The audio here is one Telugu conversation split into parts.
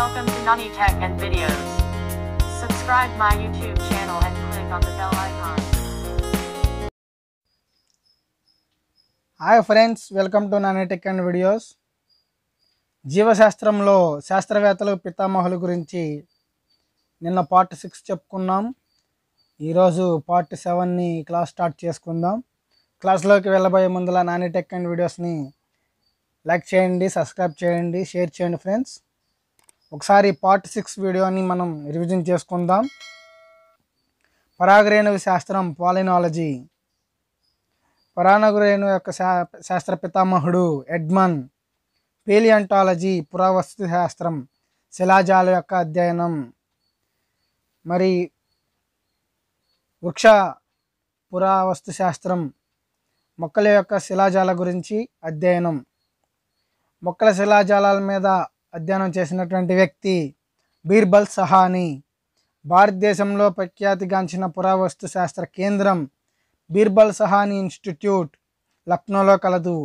Welcome to Nani Tech and Videos. Subscribe my YouTube channel and click on the bell icon. Hi friends welcome to నానేటెక్ అండ్ వీడియోస్ జీవశాస్త్రంలో శాస్త్రవేత్తలు పితామహుల గురించి నిన్న పార్ట్ సిక్స్ చెప్పుకున్నాం ఈరోజు పార్ట్ సెవెన్ని క్లాస్ స్టార్ట్ చేసుకుందాం క్లాస్లోకి వెళ్ళబోయే ముందులా నాని అండ్ వీడియోస్ని లైక్ చేయండి సబ్స్క్రైబ్ చేయండి షేర్ చేయండి ఫ్రెండ్స్ ఒకసారి పార్ట్ సిక్స్ వీడియోని మనం రివిజన్ చేసుకుందాం పరాగరేణువు శాస్త్రం పాలినాలజీ పరాణగురేణు యొక్క శా శాస్త్ర పితామహుడు ఎడ్మన్ పేలియంటాలజీ పురావస్తు శాస్త్రం శిలాజాల యొక్క అధ్యయనం మరి వృక్ష పురావస్తు శాస్త్రం మొక్కల యొక్క శిలాజాల గురించి అధ్యయనం మొక్కల శిలాజాల మీద అధ్యయనం చేసినటువంటి వ్యక్తి బీర్బల్ సహాని భారతదేశంలో ప్రఖ్యాతిగాంచిన పురావస్తు శాస్త్ర కేంద్రం బీర్బల్ సహాని ఇన్స్టిట్యూట్ లక్నోలో కలదు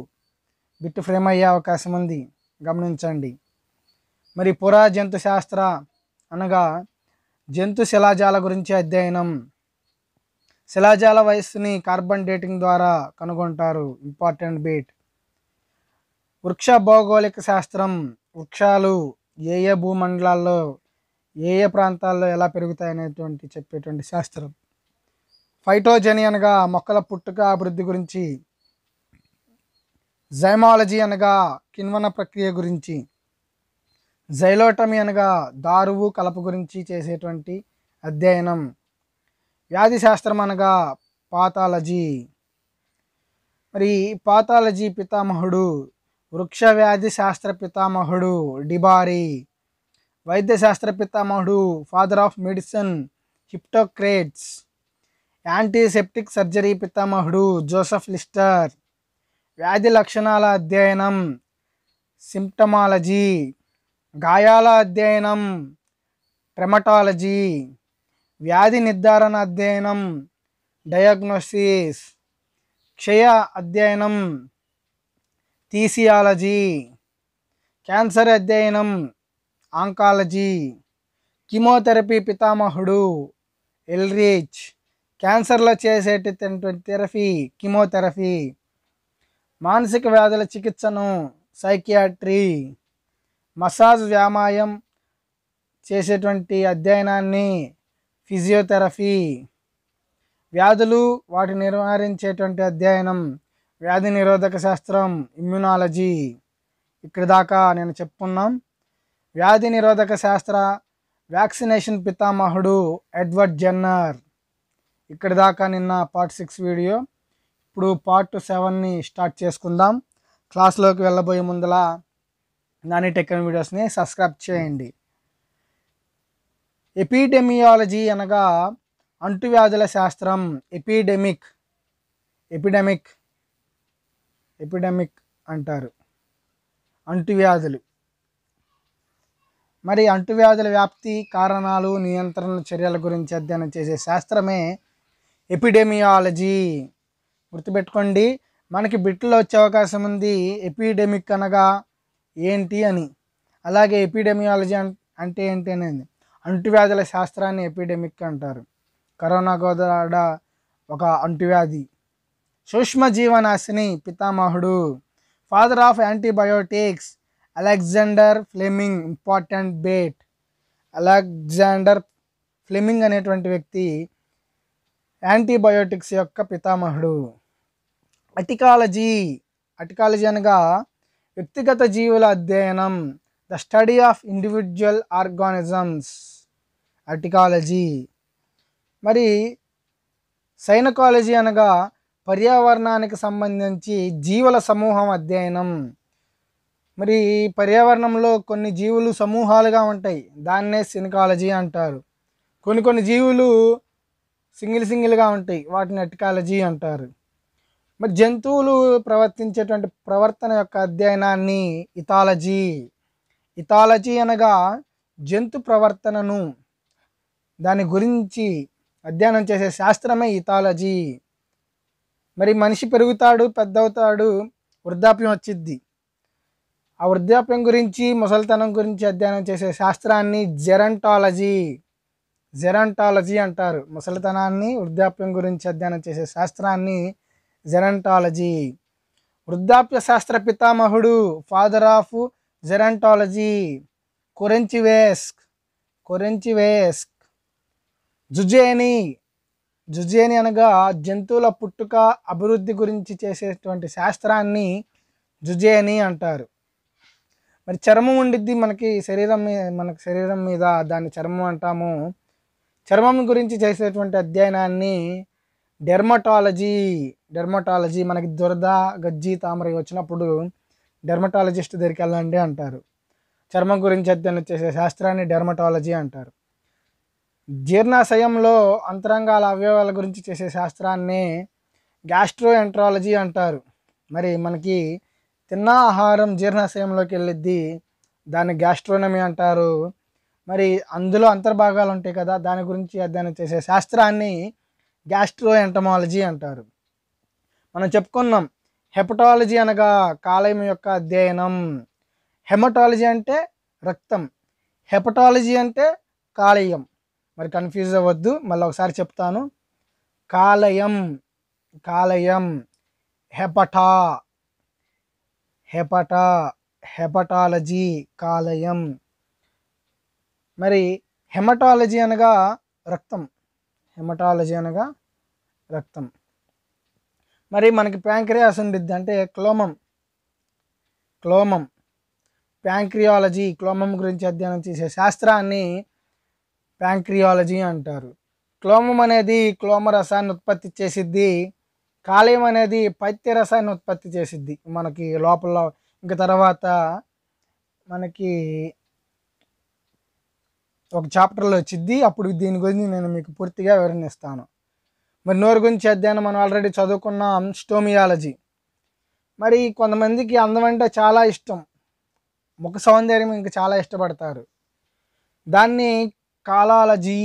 బిట్టు ఫ్రేమ్ అయ్యే అవకాశం ఉంది గమనించండి మరి పురా జంతు శాస్త్ర అనగా జంతు శిలాజాల గురించి అధ్యయనం శిలాజాల వయస్సుని కార్బన్ డేటింగ్ ద్వారా కనుగొంటారు ఇంపార్టెంట్ బీట్ వృక్ష భౌగోళిక శాస్త్రం వృక్షాలు ఏ ఏ భూమండలాల్లో ఏ ఏ ప్రాంతాల్లో ఎలా పెరుగుతాయి అనేటువంటి చెప్పేటువంటి శాస్త్రం ఫైటోజెని అనగా మొక్కల పుట్టుక అభివృద్ధి గురించి జైమాలజీ అనగా కిన్వన ప్రక్రియ గురించి జైలోటమీ అనగా దారువు కలప గురించి చేసేటువంటి అధ్యయనం వ్యాధి శాస్త్రం అనగా పాతాలజీ మరి పాతాలజీ పితామహుడు వృక్షవ్యాధి శాస్త్ర పితామహుడు వైద్య వైద్యశాస్త్ర పితామహుడు father of medicine Hippocrates antiseptic surgery పితామహుడు జోసఫ్ లిస్టర్ వ్యాధి లక్షణాల అధ్యయనం సిమ్టమాలజీ గాయాల అధ్యయనం ట్రెమటాలజీ వ్యాధి నిర్ధారణ అధ్యయనం డయాగ్నోసిస్ క్షయ అధ్యయనం తీసియాలజీ క్యాన్సర్ అధ్యయనం ఆంకాలజీ కిమోథెరపీ పితామహుడు ఎల్రిచ్ క్యాన్సర్లో చేసేటటువంటి థెరపీ కిమోథెరఫీ మానసిక వ్యాధుల చికిత్సను సైకియాట్రీ మసాజ్ వ్యామాయం చేసేటువంటి అధ్యయనాన్ని ఫిజియోథెరపీ వ్యాధులు వాటిని నివారించేటువంటి అధ్యయనం వ్యాధి నిరోధక శాస్త్రం ఇమ్యునాలజీ ఇక్కడ దాకా నేను చెప్పుకున్నాం వ్యాధి నిరోధక శాస్త్ర వ్యాక్సినేషన్ పితామహుడు ఎడ్వర్డ్ జెన్నర్ ఇక్కడ దాకా నిన్న పార్ట్ సిక్స్ వీడియో ఇప్పుడు పార్ట్ సెవెన్ని స్టార్ట్ చేసుకుందాం క్లాస్లోకి వెళ్ళబోయే ముందల నాని టెక్కన్ వీడియోస్ని సబ్స్క్రైబ్ చేయండి ఎపిడెమియాలజీ అనగా అంటువ్యాధుల శాస్త్రం ఎపిడెమిక్ ఎపిడెమిక్ ఎపిడెమిక్ అంటారు అంటువ్యాధులు మరి అంటువ్యాధుల వ్యాప్తి కారణాలు నియంత్రణ చర్యల గురించి అధ్యయనం చేసే శాస్త్రమే ఎపిడెమియాలజీ గుర్తుపెట్టుకోండి మనకి బిట్లో వచ్చే అవకాశం ఉంది ఎపిడెమిక్ అనగా ఏంటి అని అలాగే ఎపిడెమియాలజీ అంటే ఏంటి అనేది అంటువ్యాధుల శాస్త్రాన్ని ఎపిడెమిక్ అంటారు కరోనా గోదాడ ఒక అంటువ్యాధి సూక్ష్మజీవనాశిని పితామహుడు father of antibiotics Alexander Fleming important బేట్ అలెగ్జాండర్ ఫ్లెమింగ్ అనేటువంటి వ్యక్తి యాంటీబయోటిక్స్ యొక్క పితామహుడు అటికాలజీ అటికాలజీ అనగా వ్యక్తిగత జీవుల అధ్యయనం the study of individual organisms autecology మరి సైనకాలజీ అనగా పర్యావరణానికి సంబంధించి జీవుల సమూహం అధ్యయనం మరి పర్యావరణంలో కొన్ని జీవులు సమూహాలుగా ఉంటాయి దాన్నే సినికాలజీ అంటారు కొన్ని కొన్ని జీవులు సింగిల్ సింగిల్గా ఉంటాయి వాటిని ఎట్కాలజీ అంటారు మరి జంతువులు ప్రవర్తించేటువంటి ప్రవర్తన యొక్క అధ్యయనాన్ని ఇథాలజీ ఇథాలజీ అనగా జంతు ప్రవర్తనను దాని గురించి అధ్యయనం చేసే శాస్త్రమే ఇథాలజీ మరి మనిషి పెరుగుతాడు పెద్దవుతాడు వృద్ధాప్యం వచ్చిద్ది ఆ వృద్ధాప్యం గురించి ముసలితనం గురించి అధ్యయనం చేసే శాస్త్రాన్ని జెరంటాలజీ జెరంటాలజీ అంటారు ముసలితనాన్ని వృద్ధాప్యం గురించి అధ్యయనం చేసే శాస్త్రాన్ని జెరంటాలజీ వృద్ధాప్య శాస్త్ర పితామహుడు father of gerontology Korenchevsky Korenchevsky జుజేని జుజేని అనగా జంతువుల పుట్టుక అభివృద్ధి గురించి చేసేటువంటి శాస్త్రాన్ని జుజేని అంటారు మరి చర్మం ఉండిద్ది మనకి శరీరం మీద మనకి శరీరం మీద దాన్ని చర్మం అంటాము చర్మం గురించి చేసేటువంటి అధ్యయనాన్ని డెర్మటాలజీ డెర్మటాలజీ మనకి దురద గజ్జి తామర వచ్చినప్పుడు డెర్మటాలజిస్ట్ దగ్గరికి వెళ్ళండి అంటారు చర్మం గురించి అధ్యయనం చేసే శాస్త్రాన్ని డెర్మటాలజీ అంటారు జీర్ణాశయంలో అంతరంగాల అవయవాల గురించి చేసే శాస్త్రాన్ని గ్యాస్ట్రోఎంట్రాలజీ అంటారు మరి మనకి తిన్న ఆహారం జీర్ణాశయంలోకి వెళ్ళిద్ది దాన్ని గ్యాస్ట్రోనమీ అంటారు మరి అందులో అంతర్భాగాలు ఉంటాయి కదా దాని గురించి అధ్యయనం చేసే శాస్త్రాన్ని ఎంటమాలజీ అంటారు మనం చెప్పుకున్నాం హెపటాలజీ అనగా కాలేయం యొక్క అధ్యయనం హెమటాలజీ అంటే రక్తం హెపటాలజీ అంటే కాలేయం మరి కన్ఫ్యూజ్ అవ్వద్దు మళ్ళీ ఒకసారి చెప్తాను కాలయం కాలయం హెపట హెపట హెపటాలజీ కాలయం మరి హెమటాలజీ అనగా రక్తం హెమటాలజీ అనగా రక్తం మరి మనకి ప్యాంక్రియాస్ ఉండిద్ది అంటే క్లోమం క్లోమం ప్యాంక్రియాలజీ క్లోమం గురించి అధ్యయనం చేసే శాస్త్రాన్ని ప్యాంక్రియాలజీ అంటారు క్లోమం అనేది క్లోమ రసాన్ని ఉత్పత్తి చేసిద్ది కాలేయం అనేది పైత్య రసాన్ని ఉత్పత్తి చేసిద్ది మనకి లోపల ఇంకా తర్వాత మనకి ఒక చాప్టర్లో వచ్చిద్ది అప్పుడు దీని గురించి నేను మీకు పూర్తిగా వివరణిస్తాను మరి నోరు గురించి అధ్యయనం మనం ఆల్రెడీ చదువుకున్నాం స్టోమియాలజీ మరి కొంతమందికి అందం అంటే చాలా ఇష్టం ముఖ సౌందర్యం ఇంకా చాలా ఇష్టపడతారు దాన్ని కాలాలజీ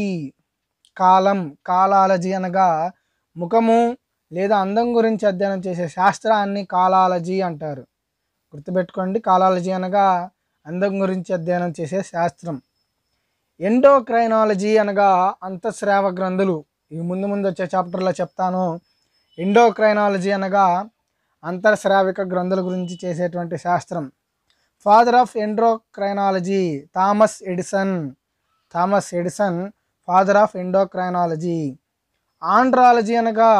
కాలం కాలాలజీ అనగా ముఖము లేదా అందం గురించి అధ్యయనం చేసే శాస్త్రాన్ని కాలాలజీ అంటారు గుర్తుపెట్టుకోండి కాలాలజీ అనగా అందం గురించి అధ్యయనం చేసే శాస్త్రం ఎండోక్రైనాలజీ అనగా అంతఃస్రావ గ్రంథులు ఇవి ముందు ముందు వచ్చే చాప్టర్లో చెప్తాను ఎండోక్రైనాలజీ అనగా అంతర్శ్రావిక గ్రంథుల గురించి చేసేటువంటి శాస్త్రం father of endocrinology Thomas Edison Thomas Edison father of endocrinology andrology అనగా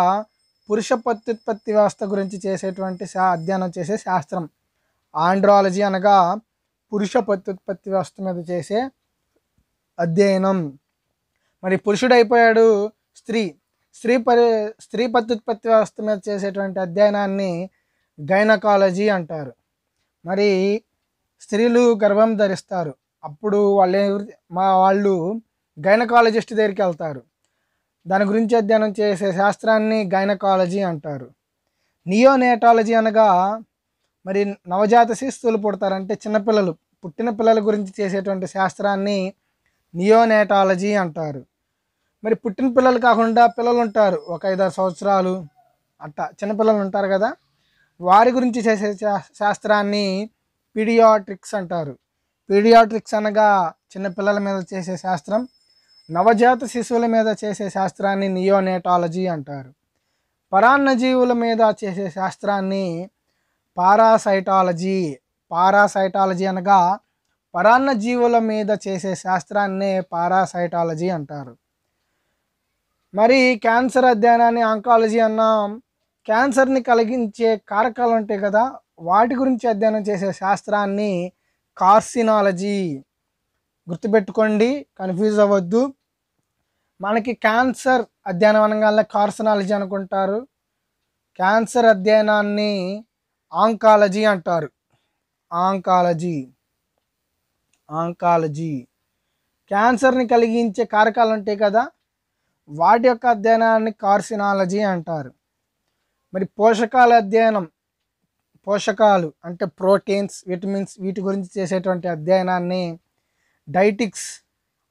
పురుష ప్రత్యుత్పత్తి వ్యవస్థ గురించి చేసేటువంటి అధ్యయనం చేసే శాస్త్రం ఆండ్రాలజీ అనగా పురుష ప్రత్యుత్పత్తి వ్యవస్థ మీద చేసే అధ్యయనం మరి పురుషుడు అయిపోయాడు స్త్రీ స్త్రీ పరి స్త్రీ ప్రత్యుత్పత్తి వ్యవస్థ మీద చేసేటువంటి అధ్యయనాన్ని గైనకాలజీ అంటారు మరి స్త్రీలు గర్భం ధరిస్తారు అప్పుడు వాళ్ళు మా వాళ్ళు గైనకాలజిస్ట్ దగ్గరికి వెళ్తారు దాని గురించి అధ్యయనం చేసే శాస్త్రాన్ని గైనకాలజీ అంటారు నియోనేటాలజీ అనగా మరి నవజాత శిస్తులు పుడతారంటే చిన్నపిల్లలు పుట్టిన పిల్లల గురించి చేసేటువంటి శాస్త్రాన్ని నియోనేటాలజీ అంటారు మరి పుట్టిన పిల్లలు కాకుండా పిల్లలు ఉంటారు ఒక ఐదారు సంవత్సరాలు అట్ట చిన్నపిల్లలు ఉంటారు కదా వారి గురించి చేసే శాస్త్రాన్ని పీడియాట్రిక్స్ అంటారు పీడియాట్రిక్స్ అనగా చిన్నపిల్లల మీద చేసే శాస్త్రం నవజాత శిశువుల మీద చేసే శాస్త్రాన్ని నియోనేటాలజీ అంటారు పరాన్న జీవుల మీద చేసే శాస్త్రాన్ని పారాసైటాలజీ పారాసైటాలజీ అనగా పరాన్న జీవుల మీద చేసే శాస్త్రాన్నే పారాసైటాలజీ అంటారు మరి క్యాన్సర్ అధ్యయనాన్ని ఆంకాలజీ అన్నాం క్యాన్సర్ని కలిగించే కారకాలు ఉంటాయి కదా వాటి గురించి అధ్యయనం చేసే శాస్త్రాన్ని కార్సినాలజీ గుర్తుపెట్టుకోండి కన్ఫ్యూజ్ అవ్వద్దు మనకి క్యాన్సర్ అధ్యయనం అనగానే కార్సినాలజీ అనుకుంటారు క్యాన్సర్ అధ్యయనాన్ని ఆంకాలజీ అంటారు ఆంకాలజీ ఆంకాలజీ క్యాన్సర్ని కలిగించే కారకాలు ఉంటాయి కదా వాటి యొక్క అధ్యయనాన్ని కార్సినాలజీ అంటారు మరి పోషకాల అధ్యయనం పోషకాలు అంటే ప్రోటీన్స్ విటమిన్స్ వీటి గురించి చేసేటువంటి అధ్యయనాన్ని డైటిక్స్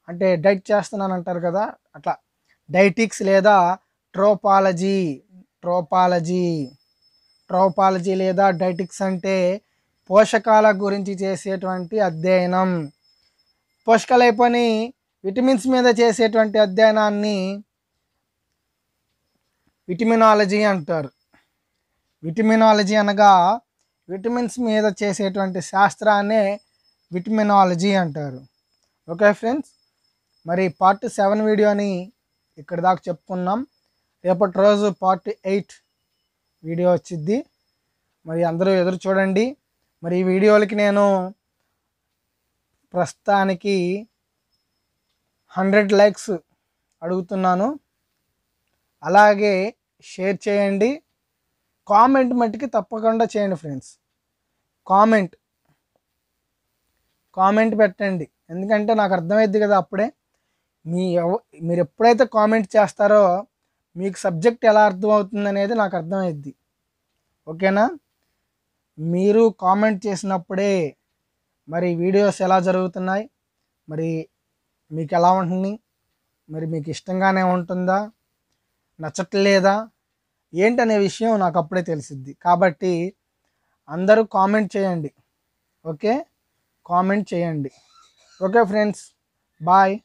అంటే డైట్ చేస్తున్నాను అంటారు కదా అట్లా డైటిక్స్ లేదా ట్రోపాలజీ ట్రోపాలజీ ట్రోపాలజీ లేదా డైటిక్స్ అంటే పోషకాల గురించి చేసేటువంటి అధ్యయనం పోషకాలు అయిపోయి విటమిన్స్ మీద చేసేటువంటి అధ్యయనాన్ని విటమినాలజీ అంటారు విటమినాలజీ అనగా విటమిన్స్ మీద చేసేటువంటి శాస్త్రాన్నే విటమినాలజీ అంటారు ఓకే ఫ్రెండ్స్ మరి పార్ట్ సెవెన్ వీడియోని ఇక్కడ దాకా చెప్పుకున్నాం రేపటి రోజు పార్ట్ ఎయిట్ వీడియో వచ్చిద్ది మరి అందరూ ఎదురు చూడండి మరి ఈ వీడియోలకి నేను ప్రస్తుతానికి హండ్రెడ్ లైక్స్ అడుగుతున్నాను అలాగే షేర్ చేయండి కామెంట్ మట్టికి తప్పకుండా చేయండి ఫ్రెండ్స్ కామెంట్ కామెంట్ పెట్టండి ఎందుకంటే నాకు అర్థమైద్ది కదా అప్పుడే మీ మీరు ఎప్పుడైతే కామెంట్ చేస్తారో మీకు సబ్జెక్ట్ ఎలా అర్థమవుతుంది అనేది నాకు అర్థమైద్ది ఓకేనా మీరు కామెంట్ చేసినప్పుడే మరి వీడియోస్ ఎలా జరుగుతున్నాయి మరి మీకు ఎలా ఉంటుంది మరి మీకు ఇష్టంగానే ఉంటుందా నచ్చట్లేదా ఏంటనే విషయం నాకు అప్పుడే తెలిసిద్ది కాబట్టి అందరూ కామెంట్ చేయండి ఓకే కామెంట్ చేయండి ఓకే ఫ్రెండ్స్ బాయ్